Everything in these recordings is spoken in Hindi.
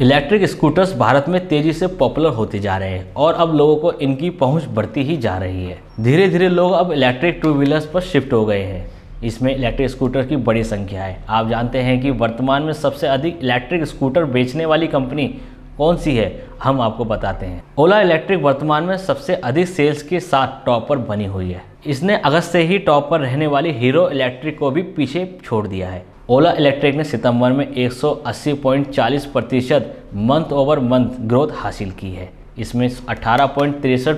इलेक्ट्रिक स्कूटर्स भारत में तेजी से पॉपुलर होते जा रहे हैं और अब लोगों को इनकी पहुंच बढ़ती ही जा रही है धीरे धीरे लोग अब इलेक्ट्रिक टू व्हीलर्स पर शिफ्ट हो गए हैं इसमें इलेक्ट्रिक स्कूटर की बड़ी संख्या है आप जानते हैं कि वर्तमान में सबसे अधिक इलेक्ट्रिक स्कूटर बेचने वाली कंपनी कौन सी है हम आपको बताते हैं ओला इलेक्ट्रिक वर्तमान में सबसे अधिक सेल्स के साथ टॉप पर बनी हुई है इसने अगस्त से ही टॉप पर रहने वाली हीरो इलेक्ट्रिक को भी पीछे छोड़ दिया है ओला इलेक्ट्रिक ने सितंबर में 180.40 प्रतिशत मंथ ओवर मंथ ग्रोथ हासिल की है इसमें अठारह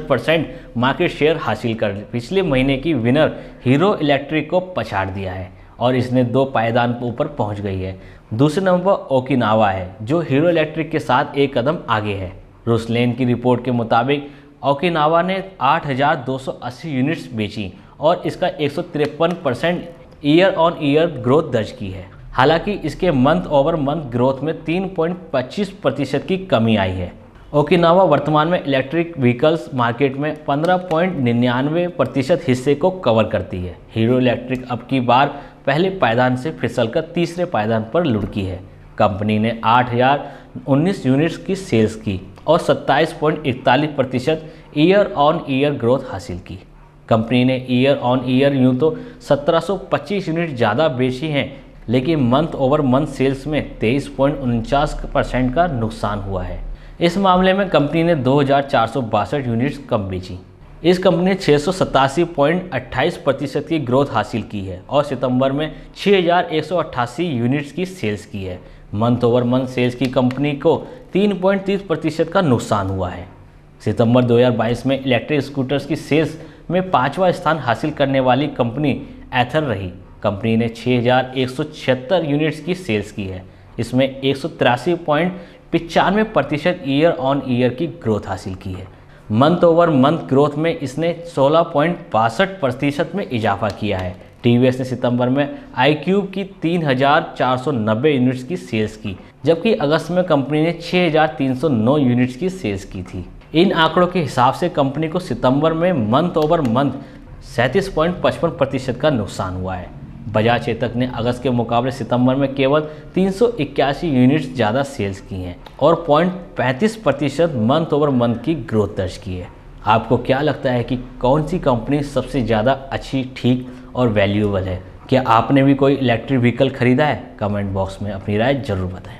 परसेंट मार्केट शेयर हासिल कर पिछले महीने की विनर हीरो इलेक्ट्रिक को पछाड़ दिया है और इसने दो पायदान ऊपर पहुंच गई है दूसरे नंबर पर ओकिनावा है जो हीरो इलेक्ट्रिक के साथ एक कदम आगे है रोसलेन की रिपोर्ट के मुताबिक ओकिनावा ने 8,280 यूनिट्स बेची और इसका एक percent year on year growth दर्ज की है हालांकि इसके मंथ ओवर मंथ ग्रोथ में 3.25 प्रतिशत की कमी आई है ओकिनावा वर्तमान में इलेक्ट्रिक व्हीकल्स मार्केट में पंद्रह पॉइंट निन्यानवे प्रतिशत हिस्से को कवर करती है हीरो इलेक्ट्रिक अब की बार पहले पायदान से फिसलकर तीसरे पायदान पर लुढ़की है कंपनी ने 8,019 यूनिट्स की सेल्स की और 27.41 प्रतिशत ईयर ऑन ईयर ग्रोथ हासिल की कंपनी ने ईयर ऑन ईयर यूँ तो 1725 यूनिट ज़्यादा बेची हैं लेकिन मंथ ओवर मंथ सेल्स में तेईस परसेंट का नुकसान हुआ है इस मामले में कंपनी ने दो यूनिट्स कम बेची इस कंपनी ने छः प्रतिशत की ग्रोथ हासिल की है और सितंबर में 6,188 यूनिट्स की सेल्स की है मंथ ओवर मंथ सेल्स की कंपनी को 3.30 प्रतिशत का नुकसान हुआ है सितंबर 2022 में इलेक्ट्रिक स्कूटर्स की सेल्स में पाँचवा स्थान हासिल करने वाली कंपनी एथर रही कंपनी ने 6,176 यूनिट्स की सेल्स की है इसमें एक सौ पिचानवे प्रतिशत ईयर ऑन ईयर की ग्रोथ हासिल की है मंथ ओवर मंथ ग्रोथ में इसने सोलह प्रतिशत में इजाफा किया है टी ने सितंबर में आई क्यूब की 3,490 यूनिट्स की सेल्स की जबकि अगस्त में कंपनी ने 6,309 यूनिट्स की सेल्स की थी इन आंकड़ों के हिसाब से कंपनी को सितंबर में मंथ ओवर मंथ सैंतीस पॉइंट पचपन प्रतिशत का नुकसान हुआ है बजाज चेतक ने अगस्त के मुकाबले सितंबर में केवल तीन यूनिट्स ज़्यादा सेल्स की हैं और पॉइंट पैंतीस प्रतिशत मंथ ओवर मंथ की ग्रोथ दर्ज की है आपको क्या लगता है कि कौन सी कंपनी सबसे ज़्यादा अच्छी ठीक और वैल्यूएबल है क्या आपने भी कोई इलेक्ट्रिक व्हीकल खरीदा है कमेंट बॉक्स में अपनी राय ज़रूर बताएं